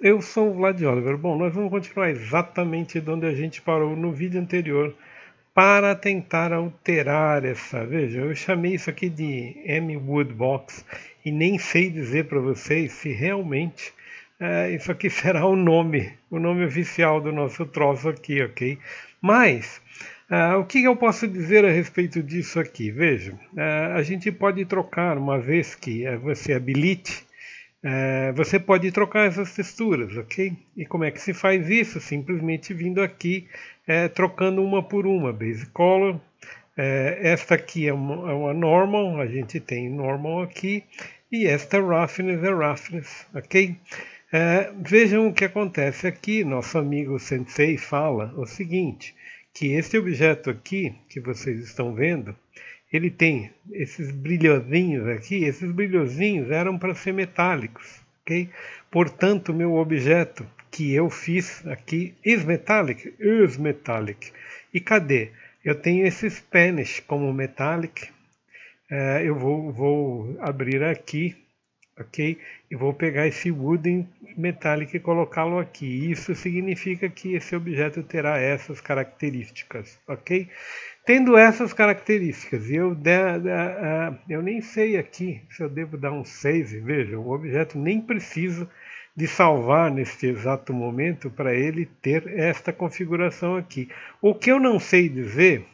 eu sou o Vlad Oliver. Bom, nós vamos continuar exatamente de onde a gente parou no vídeo anterior para tentar alterar essa. Veja, eu chamei isso aqui de M Woodbox e nem sei dizer para vocês se realmente é, isso aqui será o nome, o nome oficial do nosso troço aqui, ok? Mas Uh, o que eu posso dizer a respeito disso aqui? Veja, uh, a gente pode trocar, uma vez que uh, você habilite é, você pode trocar essas texturas, ok? E como é que se faz isso? Simplesmente vindo aqui, é, trocando uma por uma, Base Color. É, esta aqui é uma, é uma, Normal, a gente tem Normal aqui. E esta Roughness é Roughness, ok? É, vejam o que acontece aqui, nosso amigo Sensei fala o seguinte, que este objeto aqui, que vocês estão vendo, ele tem esses brilhozinhos aqui, esses brilhozinhos eram para ser metálicos, ok? Portanto, meu objeto que eu fiz aqui is metallic, is metallic. E cadê? Eu tenho esse Spanish como metallic. É, eu vou, vou abrir aqui ok? E vou pegar esse Wooden Metallic e colocá-lo aqui. Isso significa que esse objeto terá essas características, ok? Tendo essas características, eu, uh, eu nem sei aqui se eu devo dar um save, veja, o objeto nem precisa de salvar neste exato momento para ele ter esta configuração aqui. O que eu não sei dizer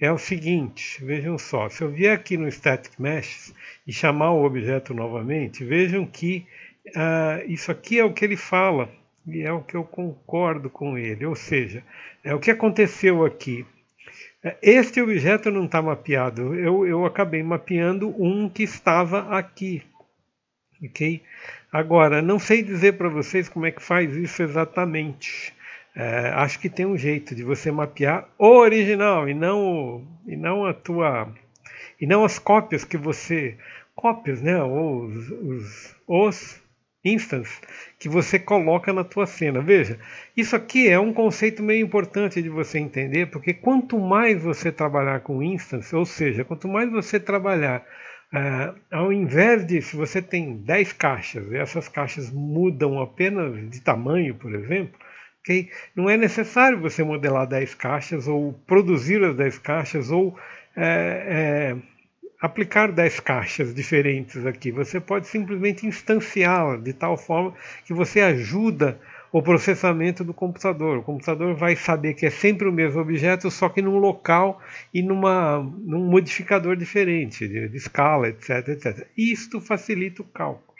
é o seguinte, vejam só, se eu vier aqui no Static Mesh e chamar o objeto novamente, vejam que ah, isso aqui é o que ele fala, e é o que eu concordo com ele, ou seja, é o que aconteceu aqui. Este objeto não está mapeado, eu, eu acabei mapeando um que estava aqui, ok? Agora, não sei dizer para vocês como é que faz isso exatamente, é, acho que tem um jeito de você mapear o original e não e não a tua e não as cópias que você cópias, né, os, os, os que você coloca na tua cena. Veja, isso aqui é um conceito meio importante de você entender, porque quanto mais você trabalhar com instances, ou seja, quanto mais você trabalhar Uh, ao invés de, se você tem 10 caixas e essas caixas mudam apenas de tamanho, por exemplo, Okay? Não é necessário você modelar 10 caixas ou produzir as 10 caixas ou é, é, aplicar 10 caixas diferentes aqui. Você pode simplesmente instanciá-la de tal forma que você ajuda o processamento do computador. O computador vai saber que é sempre o mesmo objeto, só que num local e numa, num modificador diferente, de, de escala, etc, etc. Isto facilita o cálculo.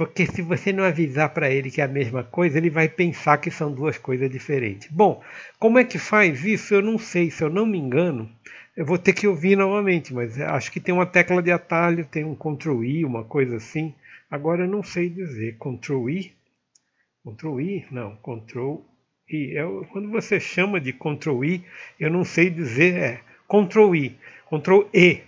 Porque se você não avisar para ele que é a mesma coisa, ele vai pensar que são duas coisas diferentes. Bom, como é que faz isso? Eu não sei, se eu não me engano, eu vou ter que ouvir novamente, mas acho que tem uma tecla de atalho, tem um Ctrl I, uma coisa assim. Agora eu não sei dizer. Ctrl I? Ctrl I? Não, Ctrl I. É quando você chama de Ctrl I, eu não sei dizer. É Ctrl I. Ctrl E.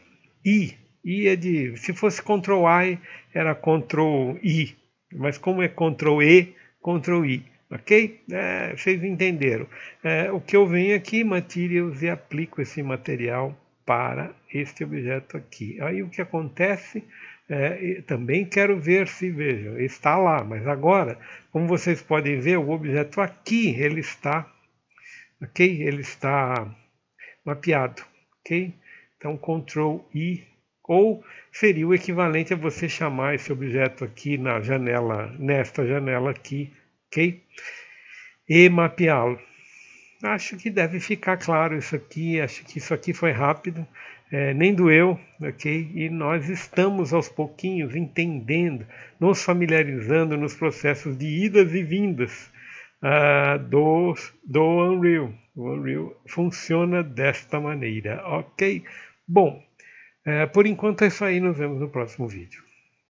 I I é de. Se fosse Ctrl I, era Ctrl I. Mas como é Ctrl E, Ctrl I. Ok? É, vocês entenderam. É, o que eu venho aqui, Materials, e aplico esse material para este objeto aqui. Aí o que acontece, é, também quero ver se, vejam, está lá, mas agora, como vocês podem ver, o objeto aqui, ele está, ok? Ele está mapeado, ok? Então, Ctrl I ou seria o equivalente a você chamar esse objeto aqui na janela, nesta janela aqui, ok? E mapeá-lo. Acho que deve ficar claro isso aqui, acho que isso aqui foi rápido, é, nem doeu, ok? E nós estamos aos pouquinhos entendendo, nos familiarizando nos processos de idas e vindas uh, ah, do, do Unreal. O Unreal funciona desta maneira, ok? Bom, é, por enquanto é isso aí, nos vemos no próximo vídeo.